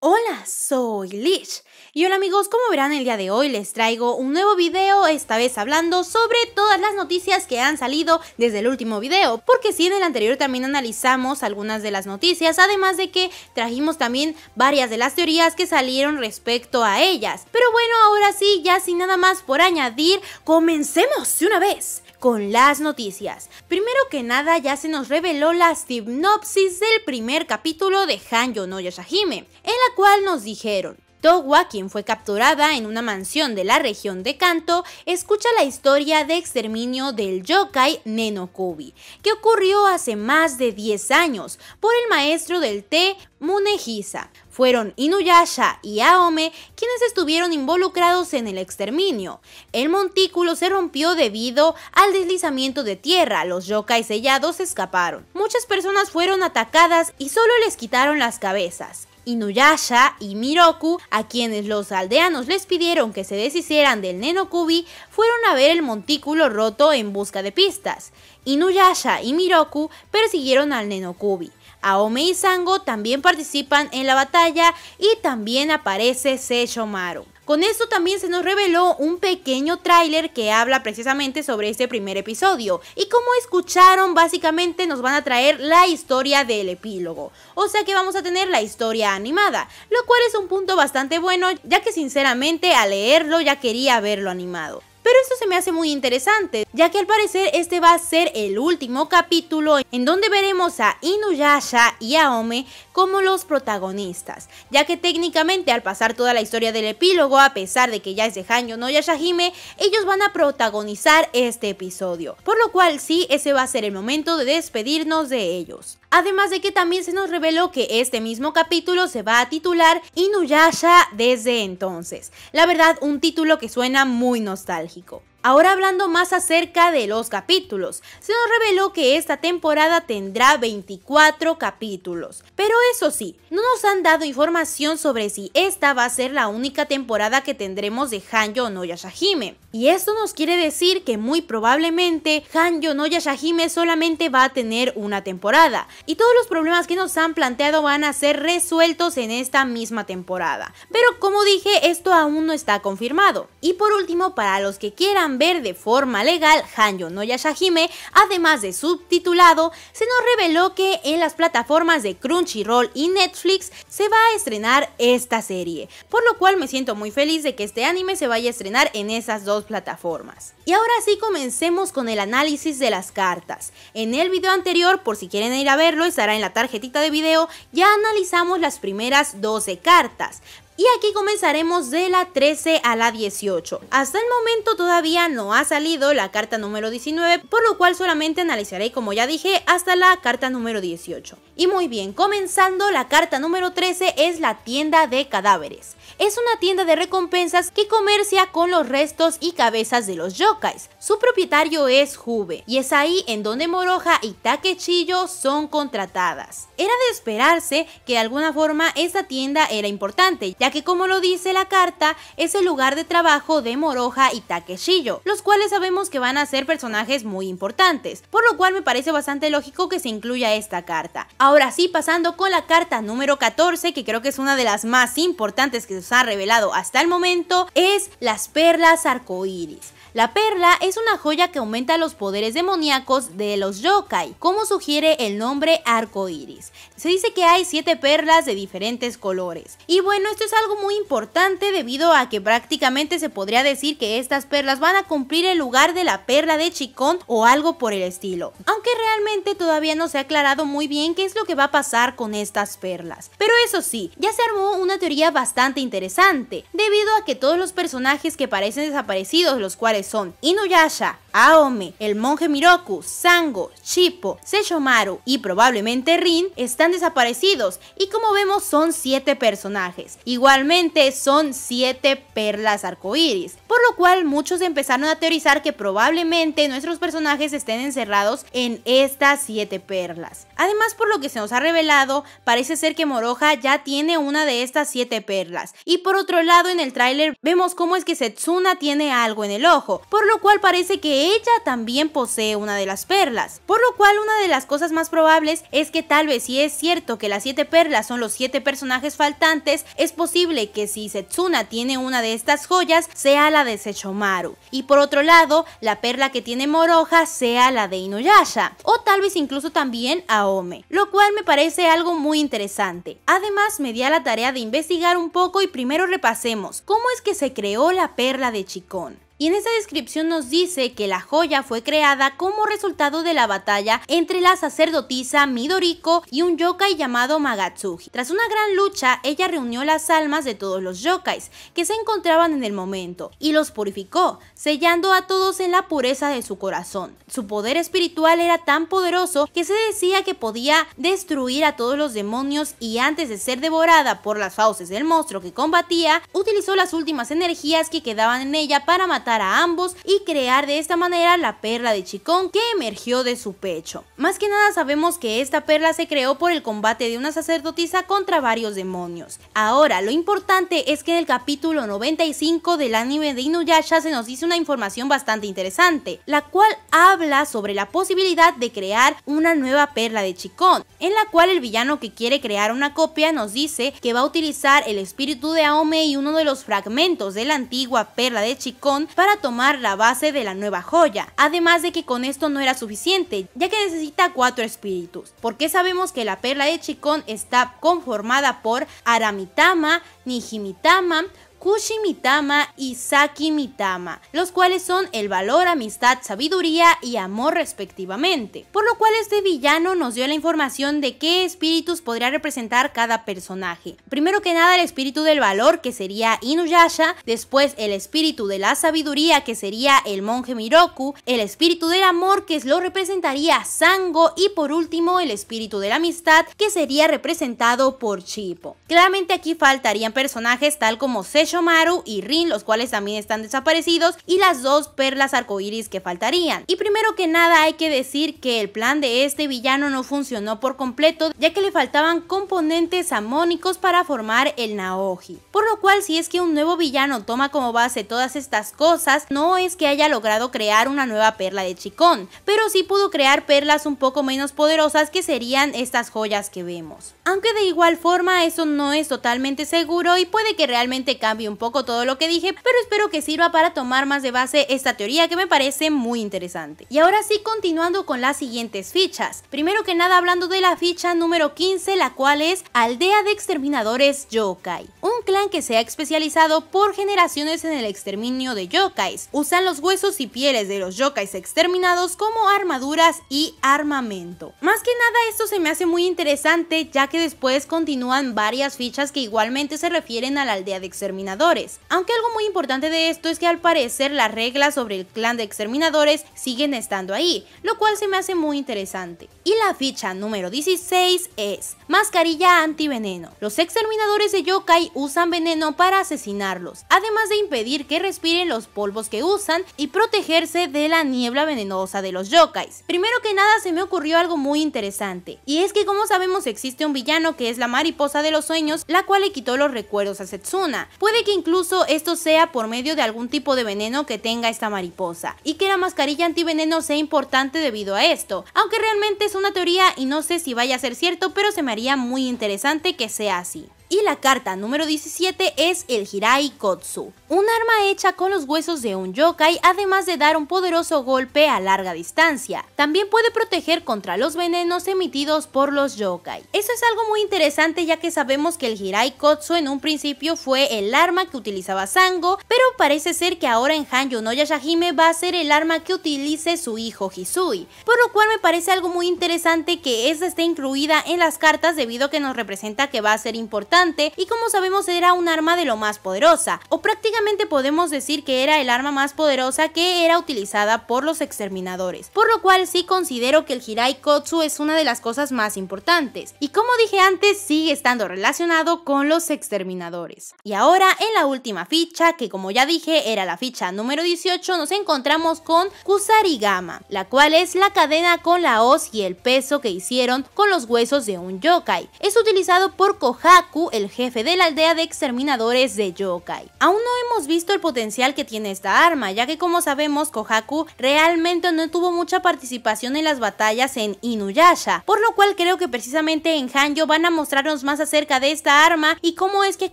Hola, soy Lish. Y hola amigos, como verán el día de hoy les traigo un nuevo video, esta vez hablando sobre todas las noticias que han salido desde el último video, porque si en el anterior también analizamos algunas de las noticias, además de que trajimos también varias de las teorías que salieron respecto a ellas. Pero bueno, ahora sí, ya sin nada más por añadir, comencemos de una vez con las noticias. Primero que nada, ya se nos reveló la sinopsis del primer capítulo de Hanjo no Yashahime, en la cual nos dijeron Towa, quien fue capturada en una mansión de la región de Kanto, escucha la historia de exterminio del yokai Nenokubi, que ocurrió hace más de 10 años por el maestro del té Munehisa. Fueron Inuyasha y Aome quienes estuvieron involucrados en el exterminio. El montículo se rompió debido al deslizamiento de tierra, los yokai sellados escaparon. Muchas personas fueron atacadas y solo les quitaron las cabezas. Inuyasha y Miroku, a quienes los aldeanos les pidieron que se deshicieran del Nenokubi, fueron a ver el montículo roto en busca de pistas. Inuyasha y Miroku persiguieron al Nenokubi. Aome y Sango también participan en la batalla y también aparece Seishomaru. Con esto también se nos reveló un pequeño tráiler que habla precisamente sobre este primer episodio y como escucharon básicamente nos van a traer la historia del epílogo, o sea que vamos a tener la historia animada, lo cual es un punto bastante bueno ya que sinceramente al leerlo ya quería verlo animado. Pero esto se me hace muy interesante, ya que al parecer este va a ser el último capítulo en donde veremos a Inuyasha y a Aome como los protagonistas, ya que técnicamente al pasar toda la historia del epílogo, a pesar de que ya es de Hanyo no Yashahime, ellos van a protagonizar este episodio, por lo cual sí, ese va a ser el momento de despedirnos de ellos. Además de que también se nos reveló que este mismo capítulo se va a titular Inuyasha desde entonces. La verdad, un título que suena muy nostálgico. Kiko. Ahora hablando más acerca de los capítulos, se nos reveló que esta temporada tendrá 24 capítulos. Pero eso sí, no nos han dado información sobre si esta va a ser la única temporada que tendremos de Hanjo no Yashahime. Y esto nos quiere decir que muy probablemente Hanjo no Yashahime solamente va a tener una temporada. Y todos los problemas que nos han planteado van a ser resueltos en esta misma temporada. Pero como dije, esto aún no está confirmado. Y por último, para los que quieran ver de forma legal Hanjo no Yashahime, además de subtitulado, se nos reveló que en las plataformas de Crunchyroll y Netflix se va a estrenar esta serie, por lo cual me siento muy feliz de que este anime se vaya a estrenar en esas dos plataformas. Y ahora sí comencemos con el análisis de las cartas. En el video anterior, por si quieren ir a verlo, estará en la tarjetita de video, ya analizamos las primeras 12 cartas, y aquí comenzaremos de la 13 a la 18. Hasta el momento todavía no ha salido la carta número 19, por lo cual solamente analizaré, como ya dije, hasta la carta número 18. Y muy bien, comenzando la carta número 13 es la tienda de cadáveres. Es una tienda de recompensas que comercia con los restos y cabezas de los yokais. Su propietario es Juve y es ahí en donde Moroja y Takechillo son contratadas. Era de esperarse que de alguna forma esta tienda era importante, ya que como lo dice la carta, es el lugar de trabajo de Moroja y Takeshillo, los cuales sabemos que van a ser personajes muy importantes, por lo cual me parece bastante lógico que se incluya esta carta. Ahora sí, pasando con la carta número 14, que creo que es una de las más importantes que se ha revelado hasta el momento es las perlas arcoíris. La perla es una joya que aumenta los poderes demoníacos de los yokai, como sugiere el nombre arco iris. Se dice que hay 7 perlas de diferentes colores. Y bueno, esto es algo muy importante debido a que prácticamente se podría decir que estas perlas van a cumplir el lugar de la perla de Chicón o algo por el estilo. Aunque realmente todavía no se ha aclarado muy bien qué es lo que va a pasar con estas perlas. Pero eso sí, ya se armó una teoría bastante interesante, debido a que todos los personajes que parecen desaparecidos, los cuales son Inuyasha, Aome, el monje Miroku, Sango, Shippo, Seishomaru y probablemente Rin, están desaparecidos y como vemos son 7 personajes. Igualmente son 7 perlas arcoíris, por lo cual muchos empezaron a teorizar que probablemente nuestros personajes estén encerrados en estas 7 perlas. Además, por lo que se nos ha revelado, parece ser que Moroja ya tiene una de estas 7 perlas. Y por otro lado, en el tráiler vemos cómo es que Setsuna tiene algo en el ojo por lo cual parece que ella también posee una de las perlas. Por lo cual una de las cosas más probables es que tal vez si es cierto que las siete perlas son los siete personajes faltantes, es posible que si Setsuna tiene una de estas joyas sea la de Sechomaru. Y por otro lado, la perla que tiene Moroja sea la de Inuyasha, o tal vez incluso también Aome, lo cual me parece algo muy interesante. Además, me di a la tarea de investigar un poco y primero repasemos cómo es que se creó la perla de Chicón. Y en esa descripción nos dice que la joya fue creada como resultado de la batalla entre la sacerdotisa Midoriko y un yokai llamado Magatsuji. Tras una gran lucha, ella reunió las almas de todos los yokais que se encontraban en el momento y los purificó, sellando a todos en la pureza de su corazón. Su poder espiritual era tan poderoso que se decía que podía destruir a todos los demonios y antes de ser devorada por las fauces del monstruo que combatía, utilizó las últimas energías que quedaban en ella para matar a ambos y crear de esta manera la perla de Chicón que emergió de su pecho. Más que nada sabemos que esta perla se creó por el combate de una sacerdotisa contra varios demonios. Ahora, lo importante es que en el capítulo 95 del anime de Inuyasha se nos dice una información bastante interesante, la cual habla sobre la posibilidad de crear una nueva perla de Chicón, en la cual el villano que quiere crear una copia nos dice que va a utilizar el espíritu de Aome y uno de los fragmentos de la antigua perla de Chicón para tomar la base de la nueva joya, además de que con esto no era suficiente, ya que necesita cuatro espíritus, porque sabemos que la perla de Chikon está conformada por Aramitama, Nijimitama, Kushi Mitama y Saki Mitama, los cuales son el valor, amistad, sabiduría y amor respectivamente. Por lo cual este villano nos dio la información de qué espíritus podría representar cada personaje. Primero que nada el espíritu del valor que sería Inuyasha, después el espíritu de la sabiduría que sería el monje Miroku, el espíritu del amor que lo representaría Sango y por último el espíritu de la amistad que sería representado por Chipo. Claramente aquí faltarían personajes tal como Shomaru y Rin, los cuales también están desaparecidos, y las dos perlas arcoíris que faltarían. Y primero que nada hay que decir que el plan de este villano no funcionó por completo, ya que le faltaban componentes amónicos para formar el Naoji. Por lo cual, si es que un nuevo villano toma como base todas estas cosas, no es que haya logrado crear una nueva perla de Chicón, pero sí pudo crear perlas un poco menos poderosas que serían estas joyas que vemos aunque de igual forma eso no es totalmente seguro y puede que realmente cambie un poco todo lo que dije, pero espero que sirva para tomar más de base esta teoría que me parece muy interesante. Y ahora sí, continuando con las siguientes fichas. Primero que nada, hablando de la ficha número 15, la cual es Aldea de Exterminadores Yokai, un clan que se ha especializado por generaciones en el exterminio de yokais. Usan los huesos y pieles de los yokais exterminados como armaduras y armamento. Más que nada, esto se me hace muy interesante ya que después continúan varias fichas que igualmente se refieren a la aldea de exterminadores. Aunque algo muy importante de esto es que al parecer las reglas sobre el clan de exterminadores siguen estando ahí, lo cual se me hace muy interesante. Y la ficha número 16 es Mascarilla antiveneno. Los exterminadores de yokai usan veneno para asesinarlos, además de impedir que respiren los polvos que usan y protegerse de la niebla venenosa de los yokais. Primero que nada se me ocurrió algo muy interesante, y es que como sabemos existe un villano que es la mariposa de los sueños, la cual le quitó los recuerdos a Setsuna. Puede que incluso esto sea por medio de algún tipo de veneno que tenga esta mariposa, y que la mascarilla antiveneno sea importante debido a esto, aunque realmente es una teoría y no sé si vaya a ser cierto, pero se me haría muy interesante que sea así y la carta número 17 es el Hirai Kotsu, un arma hecha con los huesos de un yokai además de dar un poderoso golpe a larga distancia. También puede proteger contra los venenos emitidos por los yokai. Eso es algo muy interesante ya que sabemos que el Hirai Kotsu en un principio fue el arma que utilizaba Sango, pero parece ser que ahora en Hanjo no Yashahime va a ser el arma que utilice su hijo Hisui, por lo cual me parece algo muy interesante que esta esté incluida en las cartas debido a que nos representa que va a ser importante y como sabemos era un arma de lo más poderosa, o prácticamente podemos decir que era el arma más poderosa que era utilizada por los exterminadores, por lo cual sí considero que el Hirai Kotsu es una de las cosas más importantes, y como dije antes sigue estando relacionado con los exterminadores. Y ahora en la última ficha, que como ya dije era la ficha número 18, nos encontramos con Kusarigama, la cual es la cadena con la hoz y el peso que hicieron con los huesos de un yokai. Es utilizado por Kohaku el jefe de la aldea de exterminadores de Yokai. Aún no hemos visto el potencial que tiene esta arma, ya que como sabemos, Kohaku realmente no tuvo mucha participación en las batallas en Inuyasha, por lo cual creo que precisamente en Hanjo van a mostrarnos más acerca de esta arma y cómo es que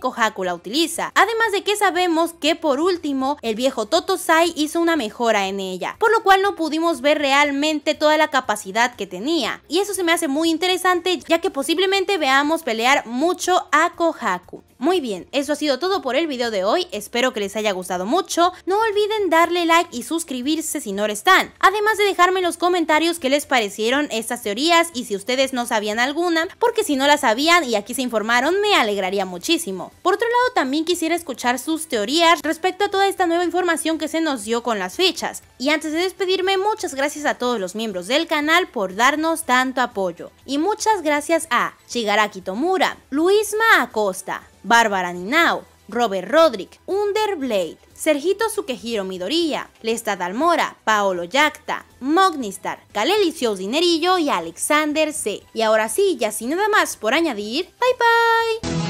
Kohaku la utiliza. Además de que sabemos que por último, el viejo Totosai hizo una mejora en ella, por lo cual no pudimos ver realmente toda la capacidad que tenía. Y eso se me hace muy interesante ya que posiblemente veamos pelear mucho a muy bien, eso ha sido todo por el video de hoy, espero que les haya gustado mucho, no olviden darle like y suscribirse si no lo están, además de dejarme en los comentarios qué les parecieron estas teorías y si ustedes no sabían alguna, porque si no la sabían y aquí se informaron me alegraría muchísimo. Por otro lado también quisiera escuchar sus teorías respecto a toda esta nueva información que se nos dio con las fechas, y antes de despedirme muchas gracias a todos los miembros del canal por darnos tanto apoyo, y muchas gracias a Shigaraki Tomura, Luisma Acosta, Bárbara Ninao, Robert Rodrick, Underblade, Sergito Suquejiro Midoría, Lesta Almora, Paolo Yacta, Mognistar, Calelicio Dinerillo y Alexander C. Y ahora sí, ya sin nada más por añadir, bye bye.